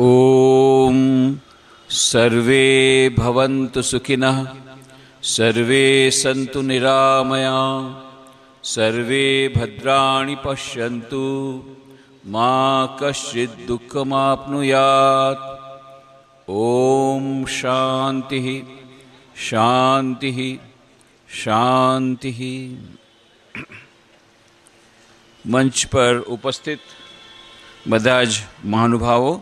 ॐ सर्वे भवन्तु सुखिनः सर्वे सन्तु निरामया सर्वे भद्राणि पश्यन्तु मा कश्चित् दुःखमाप्नुयात् ॐ शान्तिः शान्तिः शान्तिः मंच पर उपस्थित बदाज महानुभावों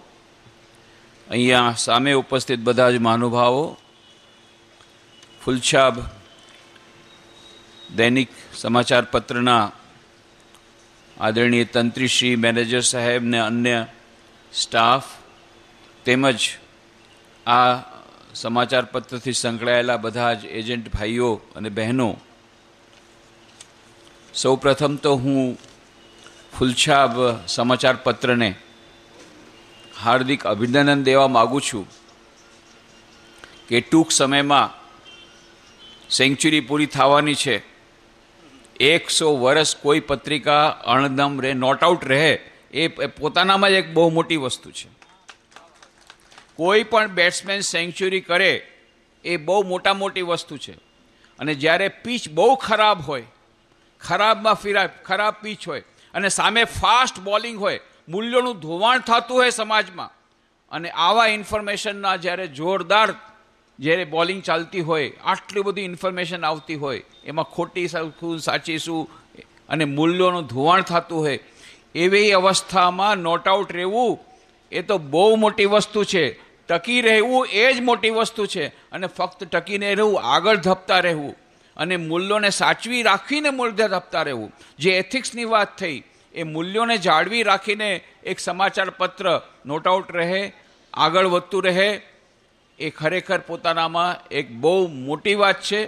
અહીંયા સામે ઉપસ્થિત બધા જ મહાનુભાવો ફુલછાબ દૈનિક સમાચાર પત્રના આદરણીય તંત્રીશ્રી મેનેજર સાહેબ ને અન્ય સ્ટાફ તેમજ આ સમાચાર પત્રથી સંકળાયેલા બધા જ એજન્ટ ભાઈઓ અને બહેનો સૌપ્રથમ તો હું ફુલછાબ સમાચાર પત્રને હાર્દિક અભિનંદન દેવા માગું છું કે ટૂંક સમયમાં સેન્ચુરી પૂરી થવાની છે એકસો વર્ષ કોઈ પત્રિકા અણદમ રહે નોટ આઉટ રહે એ પોતાનામાં જ એક બહુ મોટી વસ્તુ છે કોઈ પણ બેટ્સમેન સેન્ચુરી કરે એ બહુ મોટા મોટી વસ્તુ છે અને જ્યારે પીચ બહુ ખરાબ હોય ખરાબમાં ફિરા ખરાબ પીચ હોય અને સામે ફાસ્ટ બોલિંગ હોય મૂલ્યોનું ધોવાણ થતું હોય સમાજમાં અને આવા ઇન્ફોર્મેશનના જ્યારે જોરદાર જ્યારે બોલિંગ ચાલતી હોય આટલી બધી ઇન્ફોર્મેશન આવતી હોય એમાં ખોટી શું સાચી શું અને મૂલ્યોનું ધોવાણ થતું હોય એવી અવસ્થામાં નોટ આઉટ રહેવું એ તો બહુ મોટી વસ્તુ છે ટકી રહેવું એ જ મોટી વસ્તુ છે અને ફક્ત ટકીને રહેવું આગળ ધપતા રહેવું અને મૂલ્યોને સાચવી રાખીને મૂલ્ય ધપતા રહેવું જે એથિક્સની વાત થઈ એ મૂલ્યોને જાળવી રાખીને એક સમાચાર પત્ર નોટ આઉટ રહે આગળ વધતું રહે એ ખરેખર પોતાનામાં એક બહુ મોટી વાત છે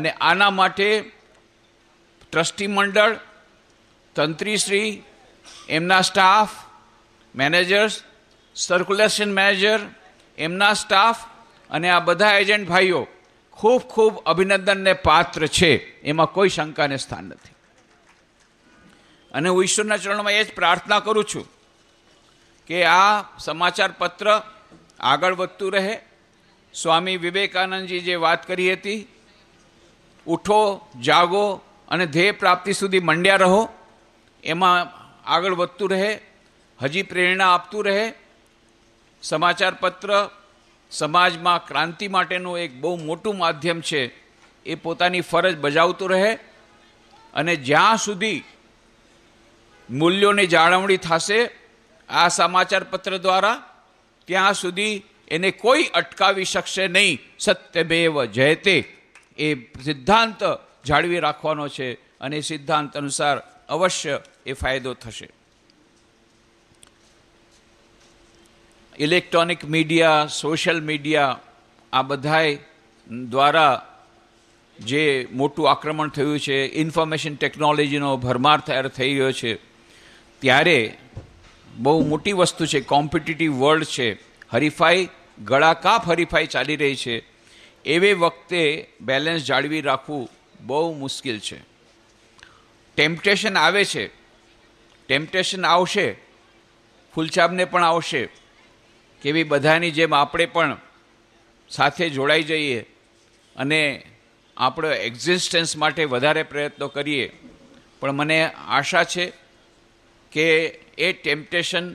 અને આના માટે ટ્રસ્ટી મંડળ તંત્રીશ્રી એમના સ્ટાફ મેનેજર્સ સર્ક્યુલેશન મેનેજર એમના સ્ટાફ અને આ બધા એજન્ટ ભાઈઓ ખૂબ ખૂબ અભિનંદનને પાત્ર છે એમાં કોઈ શંકાને સ્થાન નથી અને હું ઈશ્વરના ચરણમાં એ જ પ્રાર્થના કરું છું કે આ સમાચાર પત્ર આગળ વધતું રહે સ્વામી વિવેકાનંદજી જે વાત કરી હતી ઉઠો જાગો અને ધ્યેય પ્રાપ્તિ સુધી મંડ્યા રહો એમાં આગળ વધતું રહે હજી પ્રેરણા આપતું રહે સમાચાર પત્ર સમાજમાં ક્રાંતિ માટેનું એક બહુ મોટું માધ્યમ છે એ પોતાની ફરજ બજાવતું રહે અને જ્યાં સુધી મૂલ્યોની જાળવણી થશે આ સમાચાર પત્ર દ્વારા ત્યાં સુધી એને કોઈ અટકાવી શકશે નહીં સત્યમેવ જયતે એ સિદ્ધાંત જાળવી રાખવાનો છે અને સિદ્ધાંત અનુસાર અવશ્ય એ ફાયદો થશે ઇલેક્ટ્રોનિક મીડિયા સોશિયલ મીડિયા આ બધાય દ્વારા જે મોટું આક્રમણ થયું છે ઇન્ફોર્મેશન ટેકનોલોજીનો ભરમાર થયાર થઈ ગયો છે ત્યારે બહુ મોટી વસ્તુ છે કોમ્પિટિટિવ વર્લ્ડ છે હરીફાઈ ગળાકાપ હરીફાઈ ચાલી રહી છે એવે વખતે બેલેન્સ જાળવી રાખવું બહુ મુશ્કેલ છે ટેમ્પટેશન આવે છે ટેમ્પટેશન આવશે ફૂલચાબને પણ આવશે કેવી બધાની જેમ આપણે પણ સાથે જોડાઈ જઈએ અને આપણો એક્ઝિસ્ટન્સ માટે વધારે પ્રયત્નો કરીએ પણ મને આશા છે કે એ ટેમ્પટેશન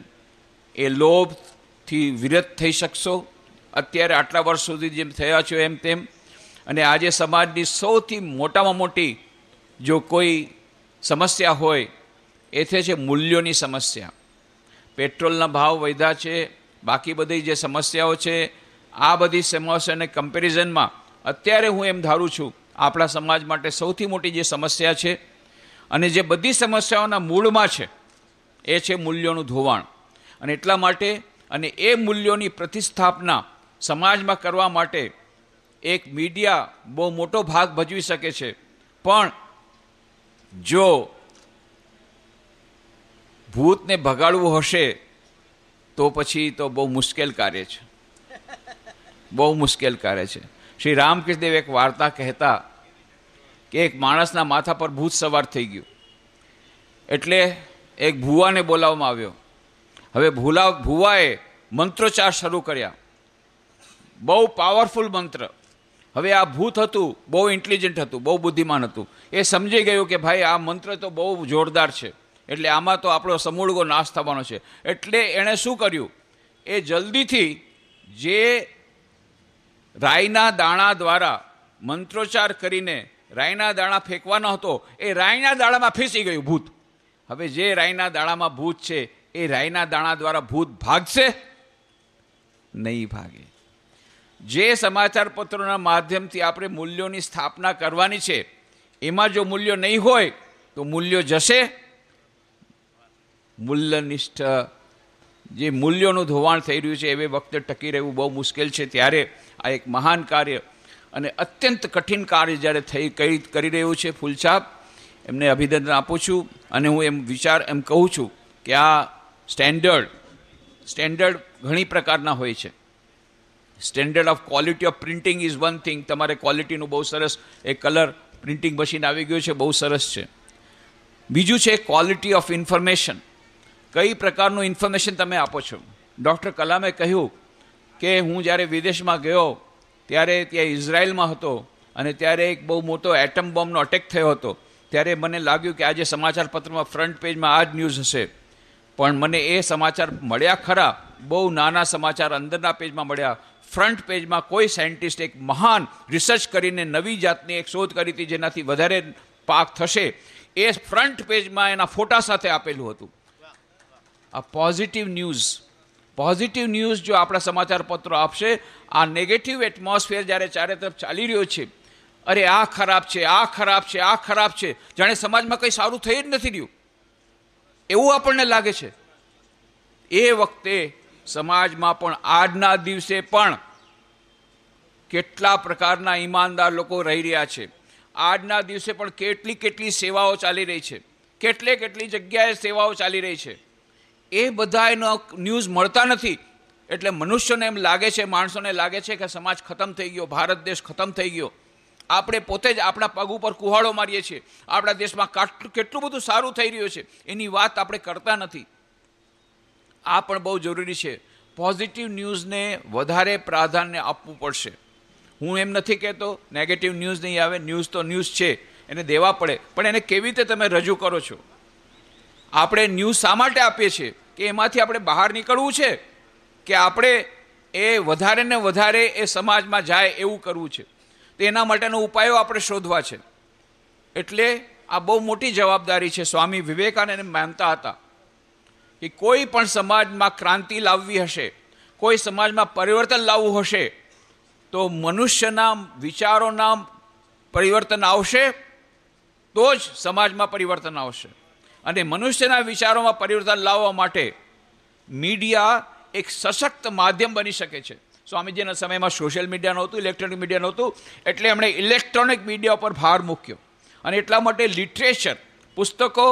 એ લોભથી વિરત થઈ શકશો અત્યારે આટલા વર્ષ સુધી જેમ થયા છો એમ તેમ અને આજે સમાજની સૌથી મોટામાં મોટી જો કોઈ સમસ્યા હોય એ થઈ છે મૂલ્યોની સમસ્યા પેટ્રોલના ભાવ વધ્યા છે બાકી બધી જે સમસ્યાઓ છે આ બધી સમસ્યાને કમ્પેરિઝનમાં અત્યારે હું એમ ધારું છું આપણા સમાજ માટે સૌથી મોટી જે સમસ્યા છે અને જે બધી સમસ્યાઓના મૂળમાં છે એ છે મૂલ્યોનું ધોવાણ અને એટલા માટે અને એ મૂલ્યોની પ્રતિસ્થાપના સમાજમાં કરવા માટે એક મીડિયા બહુ મોટો ભાગ ભજવી શકે છે પણ જો ભૂતને ભગાડવું હશે તો પછી તો બહુ મુશ્કેલ કાર્ય છે બહુ મુશ્કેલ કાર્ય છે શ્રી રામકૃષ્ણદેવ એક વાર્તા કહેતા કે એક માણસના માથા પર ભૂત સવાર થઈ ગયું એટલે એક ભૂવાને બોલાવવામાં આવ્યો હવે ભૂલા ભુવાએ મંત્રોચ્ચાર શરૂ કર્યા બહુ પાવરફુલ મંત્ર હવે આ ભૂત હતું બહુ ઇન્ટેલિજન્ટ હતું બહુ બુદ્ધિમાન હતું એ સમજી ગયું કે ભાઈ આ મંત્ર તો બહુ જોરદાર છે એટલે આમાં તો આપણો સમૂળગો નાશ થવાનો છે એટલે એણે શું કર્યું એ જલ્દીથી જે રાઈના દાણા દ્વારા મંત્રોચ્ચાર કરીને રાઈના દાણા ફેંકવાનો હતો એ રાઈના દાણામાં ફેંસી ગયું ભૂત હવે જે રાયના દાણામાં ભૂત છે એ રાયના દાણા દ્વારા ભૂત ભાગશે નહીં ભાગે જે સમાચાર પત્રોના માધ્યમથી આપણે મૂલ્યોની સ્થાપના કરવાની છે એમાં જો મૂલ્યો નહીં હોય તો મૂલ્યો જશે મૂલ્યનિષ્ઠ જે મૂલ્યોનું ધોવાણ થઈ રહ્યું છે એ વખતે ટકી રહેવું બહુ મુશ્કેલ છે ત્યારે આ એક મહાન કાર્ય અને અત્યંત કઠિન કાર્ય જ્યારે થઈ કરી રહ્યું છે ફૂલછાપ એમને અભિનંદન આપું છું અને હું એમ વિચાર એમ કહું છું કે આ સ્ટેન્ડર્ડ સ્ટેન્ડર્ડ ઘણી પ્રકારના હોય છે standard of quality of printing is one thing તમારે ક્વોલિટીનું બહુ સરસ એ કલર પ્રિન્ટિંગ મશીન આવી ગયું છે બહુ સરસ છે બીજું છે ક્વોલિટી ઓફ ઇન્ફોર્મેશન કઈ પ્રકારનું ઇન્ફોર્મેશન તમે આપો છો ડૉક્ટર કલામે કહ્યું કે હું જ્યારે વિદેશમાં ગયો ત્યારે ત્યાં ઇઝરાયલમાં હતો અને ત્યારે એક બહુ મોટો એટમ બોમ્બનો અટેક થયો હતો ત્યારે મને લાગ્યું કે આજે સમાચારપત્રમાં ફ્રન્ટ પેજમાં આ જ ન્યૂઝ હશે પણ મને એ સમાચાર મળ્યા ખરા બહુ નાના સમાચાર અંદરના પેજમાં મળ્યા ફ્રન્ટ પેજમાં કોઈ સાયન્ટિસ્ટ એક મહાન રિસર્ચ કરીને નવી જાતની એક શોધ કરી હતી જેનાથી વધારે પાક થશે એ ફ્રન્ટ પેજમાં એના ફોટા સાથે આપેલું હતું આ પોઝિટિવ ન્યૂઝ પોઝિટિવ ન્યૂઝ જો આપણા સમાચાર આપશે આ નેગેટિવ એટમોસ્ફિયર જ્યારે ચારે તરફ ચાલી રહ્યો છે અરે આ ખરાબ છે આ ખરાબ છે આ ખરાબ છે જાણે સમાજમાં કંઈ સારું થઈ જ નથી રહ્યું એવું આપણને લાગે છે એ વખતે સમાજમાં પણ આજના દિવસે પણ કેટલા પ્રકારના ઈમાનદાર લોકો રહી રહ્યા છે આજના દિવસે પણ કેટલી કેટલી સેવાઓ ચાલી રહી છે કેટલે કેટલી જગ્યાએ સેવાઓ ચાલી રહી છે એ બધા એનો ન્યૂઝ મળતા નથી એટલે મનુષ્યને એમ લાગે છે માણસોને લાગે છે કે સમાજ ખતમ થઈ ગયો ભારત દેશ ખતમ થઈ ગયો આપણે પોતે જ આપણા પગ ઉપર કુહાડો મારીએ છીએ આપણા દેશમાં કેટલું બધું સારું થઈ રહ્યું છે એની વાત આપણે કરતા નથી આ પણ બહુ જરૂરી છે પોઝિટિવ ન્યૂઝને વધારે પ્રાધાન્ય આપવું પડશે હું એમ નથી કહેતો નેગેટિવ ન્યૂઝ નહીં આવે ન્યૂઝ તો ન્યૂઝ છે એને દેવા પડે પણ એને કેવી રીતે તમે રજૂ કરો છો આપણે ન્યૂઝ શા માટે આપીએ છીએ કે એમાંથી આપણે બહાર નીકળવું છે કે આપણે એ વધારે ને વધારે એ સમાજમાં જાય એવું કરવું છે તેના માટેનો ઉપાયો આપણે શોધવા છે એટલે આ બહુ મોટી જવાબદારી છે સ્વામી વિવેકાનંદ માનતા હતા કે કોઈ પણ સમાજમાં ક્રાંતિ લાવવી હશે કોઈ સમાજમાં પરિવર્તન લાવવું હશે તો મનુષ્યના વિચારોના પરિવર્તન આવશે તો જ સમાજમાં પરિવર્તન આવશે અને મનુષ્યના વિચારોમાં પરિવર્તન લાવવા માટે મીડિયા એક સશક્ત માધ્યમ બની શકે છે સ્વામીજીના સમયમાં સોશિયલ મીડિયા નહોતું ઇલેક્ટ્રોનિક મીડિયા નહોતું એટલે એમણે ઇલેક્ટ્રોનિક મીડિયા ઉપર ભાર મૂક્યો અને એટલા માટે લિટરેચર પુસ્તકો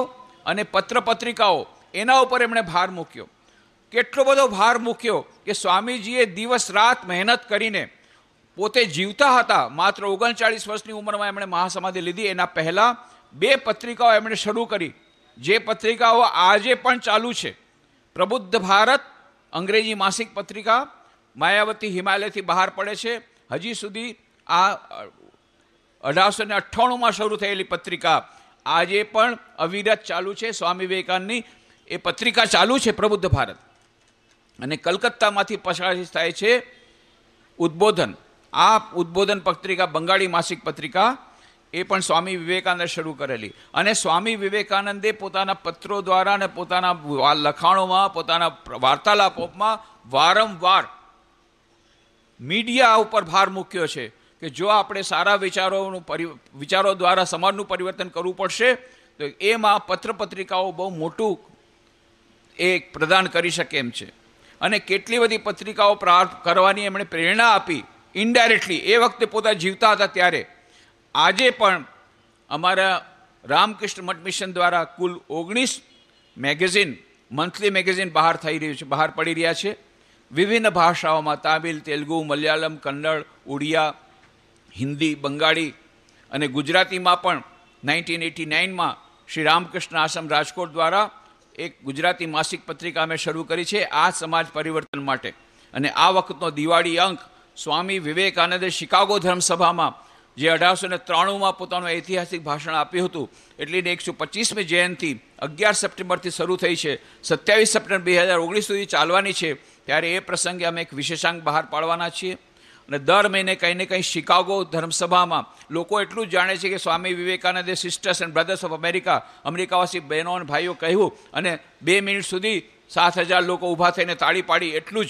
અને પત્રપત્રિકાઓ એના ઉપર એમણે ભાર મૂક્યો કેટલો બધો ભાર મૂક્યો કે સ્વામીજીએ દિવસ રાત મહેનત કરીને પોતે જીવતા હતા માત્ર ઓગણચાળીસ વર્ષની ઉંમરમાં એમણે મહાસમાધિ લીધી એના પહેલાં બે પત્રિકાઓ એમણે શરૂ કરી જે પત્રિકાઓ આજે પણ ચાલુ છે પ્રબુદ્ધ ભારત અંગ્રેજી માસિક પત્રિકા માયાવતી હિમાલયથી બહાર પડે છે હજી સુધી આ અઢારસો ને અઠ્ઠાણુંમાં શરૂ થયેલી પત્રિકા આજે પણ અવિરત ચાલુ છે સ્વામી વિવેકાનંદની એ પત્રિકા ચાલુ છે પ્રબુદ્ધ ભારત અને કલકત્તામાંથી પ્રસારિત થાય છે ઉદબોધન આ ઉદબોધન પત્રિકા બંગાળી માસિક પત્રિકા એ પણ સ્વામી વિવેકાનંદે શરૂ કરેલી અને સ્વામી વિવેકાનંદે પોતાના પત્રો દ્વારા અને પોતાના લખાણોમાં પોતાના વાર્તાલાપોમાં વારંવાર મીડિયા ઉપર ભાર મૂક્યો છે કે જો આપણે સારા વિચારોનું પરિ વિચારો દ્વારા સમાજનું પરિવર્તન કરવું પડશે તો એમાં પત્રપત્રિકાઓ બહુ મોટું એ પ્રદાન કરી શકે એમ છે અને કેટલી બધી પત્રિકાઓ પ્રાર્થ કરવાની એમણે પ્રેરણા આપી ઇન્ડાયરેક્ટલી એ વખતે પોતા જીવતા હતા ત્યારે આજે પણ અમારા રામકૃષ્ણ મઠ મિશન દ્વારા કુલ ઓગણીસ મેગેઝિન મંથલી મેગેઝિન બહાર થઈ રહ્યું છે બહાર પડી રહ્યા છે વિભિન્ન ભાષાઓમાં તામિલ તેલુગુ મલયાલમ કન્નડ ઉડિયા હિન્દી બંગાળી અને ગુજરાતીમાં પણ નાઇન્ટીન એટી નાઇનમાં શ્રી રામકૃષ્ણ આશ્રમ રાજકોટ દ્વારા એક ગુજરાતી માસિક પત્રિકા અમે શરૂ કરી છે આ સમાજ પરિવર્તન માટે અને આ વખતનો દિવાળી અંક સ્વામી વિવેકાનંદે શિકાગો ધર્મસભામાં જે અઢારસો ને ત્રાણુંમાં પોતાનું ઐતિહાસિક ભાષણ આપ્યું હતું એટલીને એકસો પચીસમી જયંતિ અગિયાર સપ્ટેમ્બરથી શરૂ થઈ છે સત્યાવીસ સપ્ટેમ્બર બે હજાર ઓગણીસ સુધી ચાલવાની છે ત્યારે એ પ્રસંગે અમે એક વિશેષાંક બહાર પાડવાના છીએ અને દર મહિને કંઈ ને કંઈ શિકાગો ધર્મસભામાં લોકો એટલું જ જાણે છે કે સ્વામી વિવેકાનંદે sisters and brothers of America અમેરિકાવાસી બહેનો અને ભાઈઓ કહ્યું અને બે મિનિટ સુધી સાત હજાર લોકો ઊભા થઈને તાળી પાડી એટલું જ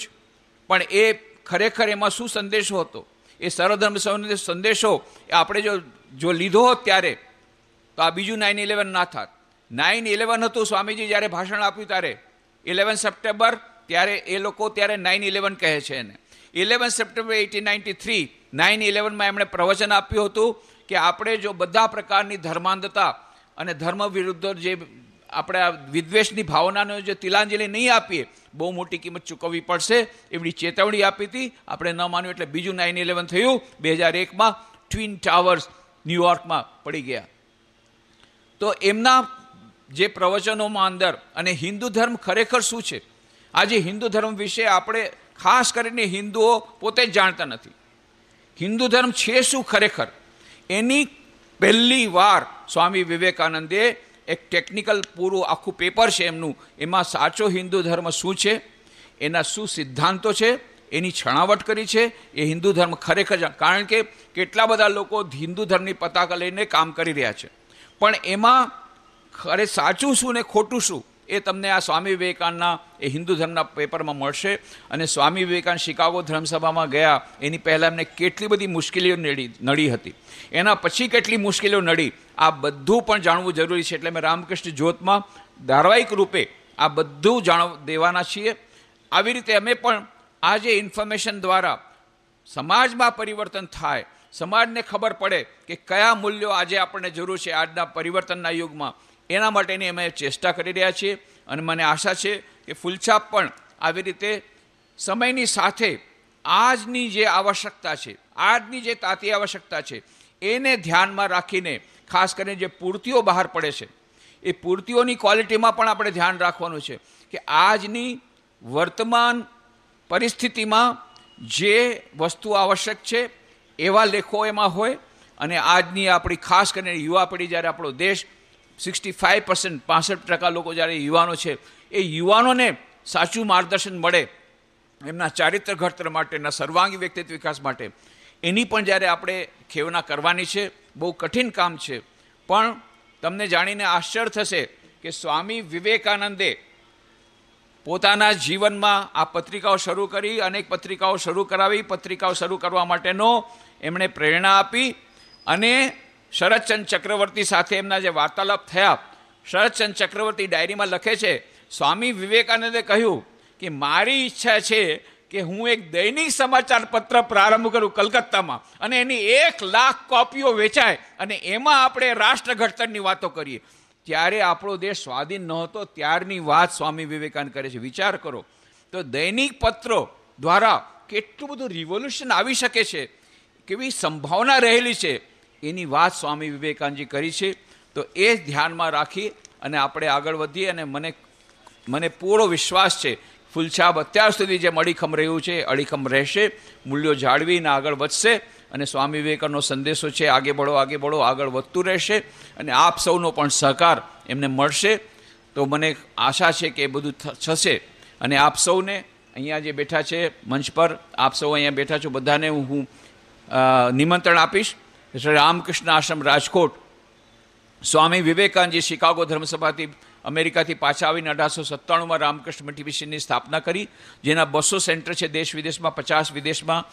પણ એ ખરેખર એમાં શું સંદેશો હતો એ સર્વધર્મ સંબંધિત સંદેશો એ આપણે જો જો લીધો હોત ત્યારે તો આ બીજું નાઇન ઇલેવન ના થાત નાઇન ઇલેવન હતું સ્વામીજી જ્યારે ભાષણ આપ્યું ત્યારે ઇલેવન સપ્ટેમ્બર ત્યારે એ લોકો ત્યારે નાઇન ઇલેવન કહે છે એને eleven September eighteen ninety three nine ઇલેવનમાં એમણે પ્રવચન આપ્યું હતું કે આપણે જો બધા પ્રકારની ધર્માંધતા અને ધર્મ વિરુદ્ધ જે આપણે આ વિદ્વેષની ભાવનાને જે તિલાંજલિ નહીં આપીએ બહુ મોટી કિંમત ચૂકવવી પડશે એમની ચેતવણી આપી હતી આપણે ન માન્યું એટલે બીજું નાઇન ઇલેવન થયું બે હજાર એકમાં ટ્વિન ટાવર્સ ન્યુયોર્કમાં પડી ગયા તો એમના જે પ્રવચનોમાં અંદર અને હિન્દુ ધર્મ ખરેખર શું છે આજે હિન્દુ ધર્મ વિશે આપણે ખાસ કરીને હિન્દુઓ પોતે જ જાણતા નથી હિન્દુ ધર્મ છે શું ખરેખર એની પહેલી વાર સ્વામી વિવેકાનંદે એક ટેકનિકલ પૂરું આખું પેપર છે એમનું એમાં સાચો હિન્દુ ધર્મ શું છે એના શું સિદ્ધાંતો છે એની છણાવટ કરી છે એ હિન્દુ ધર્મ ખરેખર કારણ કે કેટલા બધા લોકો હિન્દુ ધર્મની પતાકા લઈને કામ કરી રહ્યા છે પણ એમાં ખરે સાચું શું ને ખોટું શું એ તમને આ સ્વામી વિવેકાનંદના એ હિન્દુ ધર્મના પેપરમાં મળશે અને સ્વામી વિવેકાનંદ શિકાગો ધર્મસભામાં ગયા એની પહેલાં એમને કેટલી બધી મુશ્કેલીઓ નડી નડી હતી એના પછી કેટલી મુશ્કેલીઓ નડી આ બધું પણ જાણવું જરૂરી છે એટલે મેં રામકૃષ્ણ જ્યોતમાં ધારાવાહિક રૂપે આ બધું જાણ દેવાના છીએ આવી રીતે અમે પણ આ જે ઇન્ફોર્મેશન દ્વારા સમાજમાં પરિવર્તન થાય સમાજને ખબર પડે કે કયા મૂલ્યો આજે આપણને જરૂર છે આજના પરિવર્તનના યુગમાં એના માટેની અમે ચેષ્ટા કરી રહ્યા છીએ અને મને આશા છે કે ફૂલછાપ પણ આવી રીતે સમયની સાથે આજની જે આવશ્યકતા છે આજની જે તાતી આવશ્યકતા છે એને ધ્યાનમાં રાખીને ખાસ કરીને જે પૂર્તિઓ બહાર પડે છે એ પૂર્તિઓની ક્વોલિટીમાં પણ આપણે ધ્યાન રાખવાનું છે કે આજની વર્તમાન પરિસ્થિતિમાં જે વસ્તુ આવશ્યક છે એવા લેખો એમાં હોય અને આજની આપણી ખાસ કરીને યુવા પેઢી જ્યારે આપણો દેશ સિક્સટી ફાઇવ પર્સન્ટ પાસઠ ટકા લોકો જ્યારે યુવાનો છે એ યુવાનોને સાચું માર્ગદર્શન મળે એમના ચારિત્ર ઘડતર માટેના સર્વાંગી વ્યક્તિત્વ વિકાસ માટે એની પણ જ્યારે આપણે ખેવના કરવાની છે બહુ કઠિન કામ છે પણ તમને જાણીને આશ્ચર્ય થશે કે સ્વામી વિવેકાનંદે પોતાના જીવનમાં આ પત્રિકાઓ શરૂ કરી અનેક પત્રિકાઓ શરૂ કરાવી પત્રિકાઓ શરૂ કરવા માટેનો એમણે પ્રેરણા આપી અને શરદચંદ ચક્રવર્તી સાથે એમના જે વાર્તાલાપ થયા શરદચંદ ચક્રવર્તી ડાયરીમાં લખે છે સ્વામી વિવેકાનંદે કહ્યું કે મારી ઈચ્છા છે કે હું એક દૈનિક સમાચાર પત્ર પ્રારંભ કરું કલકત્તામાં અને એની એક લાખ કોપીઓ વેચાય અને એમાં આપણે રાષ્ટ્ર ઘડતરની વાતો કરીએ ત્યારે આપણો દેશ સ્વાધીન નહોતો ત્યારની વાત સ્વામી વિવેકાનંદ કરે છે વિચાર કરો તો દૈનિક પત્રો દ્વારા કેટલું બધું રિવોલ્યુશન આવી શકે છે કેવી સંભાવના રહેલી છે એની વાત સ્વામી વિવેકાનંદજી કરી છે તો એ ધ્યાનમાં રાખી અને આપણે આગળ વધીએ અને મને મને પૂરો વિશ્વાસ છે ફૂલછાબ અત્યાર સુધી જે અડીખમ રહ્યું છે અડીખમ રહેશે મૂલ્યો જાળવીને આગળ વધશે અને સ્વામી વિવેકાનંદનો સંદેશો છે આગે બળો આગે બળો આગળ વધતું રહેશે અને આપ સૌનો પણ સહકાર એમને મળશે તો મને આશા છે કે એ બધું થશે અને આપ સૌને અહીંયા જે બેઠા છે મંચ પર આપ સૌ અહીંયા બેઠા છો બધાને હું નિમંત્રણ આપીશ રામકૃષ્ણ આશ્રમ રાજકોટ સ્વામી વિવેકાનંદજી શિકાગો ધર્મસભાથી અમેરિકાથી પાછા આવીને અઢારસો સત્તાણુંમાં રામકૃષ્ણ મિટીવિશનની સ્થાપના કરી જેના બસો સેન્ટર છે દેશ વિદેશમાં પચાસ વિદેશમાં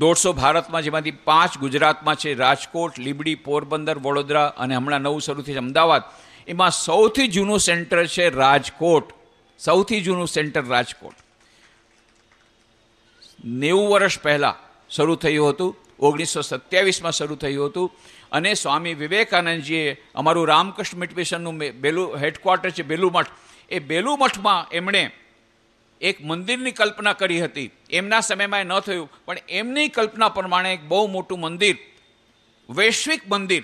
દોઢસો ભારતમાં જેમાંથી પાંચ ગુજરાતમાં છે રાજકોટ લીબડી પોરબંદર વડોદરા અને હમણાં નવું શરૂ થયું છે અમદાવાદ એમાં સૌથી જૂનું સેન્ટર છે રાજકોટ સૌથી જૂનું સેન્ટર રાજકોટ નેવું વર્ષ પહેલાં શરૂ થયું હતું ઓગણીસો સત્યાવીસમાં શરૂ થયું હતું અને સ્વામી વિવેકાનંદજીએ અમારું રામકૃષ્ણ મિટમિશનનું બેલું હેડક્વાર્ટર છે બેલુમઠ એ બેલુમઠમાં એમણે એક મંદિરની કલ્પના કરી હતી એમના સમયમાં એ ન થયું પણ એમની કલ્પના પ્રમાણે એક બહુ મોટું મંદિર વૈશ્વિક મંદિર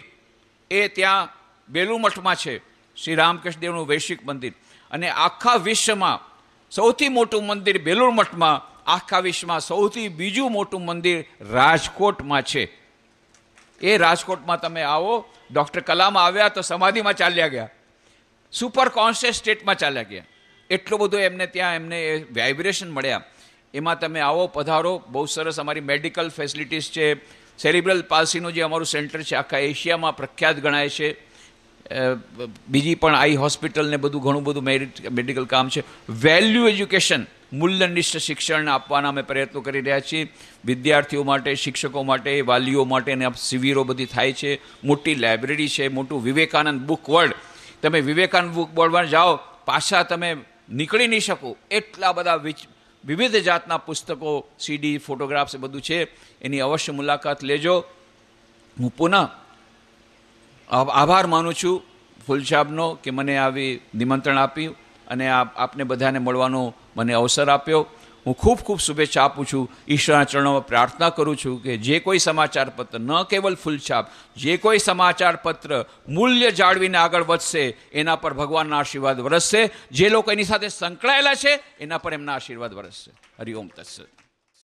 એ ત્યાં બેલુમઠમાં છે શ્રી રામકૃષ્ણ વૈશ્વિક મંદિર અને આખા વિશ્વમાં સૌથી મોટું મંદિર મઠમાં આખા વિશ્વમાં સૌથી બીજું મોટું મંદિર રાજકોટમાં છે એ રાજકોટમાં તમે આવો ડૉક્ટર કલામ આવ્યા તો સમાધિમાં ચાલ્યા ગયા સુપર કોન્શિયસ સ્ટેટમાં ચાલ્યા ગયા એટલું બધું એમને ત્યાં એમને વાઇબ્રેશન મળ્યા એમાં તમે આવો પધારો બહુ સરસ અમારી મેડિકલ ફેસિલિટીઝ છે સેરિબ્રલ પાલસીનું જે અમારું સેન્ટર છે આખા એશિયામાં પ્રખ્યાત ગણાય છે બીજી પણ આઈ હોસ્પિટલ ને બધું ઘણું બધું મેરિટ મેડિકલ કામ છે વેલ્યુ એજ્યુકેશન મૂલ્યનિષ્ઠ શિક્ષણ આપવાના અમે પ્રયત્નો કરી રહ્યા છીએ વિદ્યાર્થીઓ માટે શિક્ષકો માટે વાલીઓ માટે અને શિબિરો બધી થાય છે મોટી લાઇબ્રેરી છે મોટું વિવેકાનંદ બુક વર્લ્ડ તમે વિવેકાનંદ બુક વર્લ્ડમાં જાઓ પાછા તમે નીકળી નહીં શકો એટલા બધા વિવિધ જાતના પુસ્તકો સીડી ફોટોગ્રાફ્સ એ બધું છે એની અવશ્ય મુલાકાત લેજો હું પુનઃ આભાર માનું છું ફૂલ કે મને આવી નિમંત્રણ આપ્યું અને આપ આપને બધાને મળવાનો મને અવસર આપ્યો હું ખૂબ ખૂબ શુભેચ્છા આપું છું ઈશ્વરના ચરણોમાં પ્રાર્થના કરું છું કે જે કોઈ સમાચાર પત્ર ન કેવલ ફૂલછાપ જે કોઈ સમાચાર પત્ર મૂલ્ય જાળવીને આગળ વધશે એના પર ભગવાનના આશીર્વાદ વરસશે જે લોકો એની સાથે સંકળાયેલા છે એના પર એમના આશીર્વાદ વરસશે હરિઓમ તત્સદ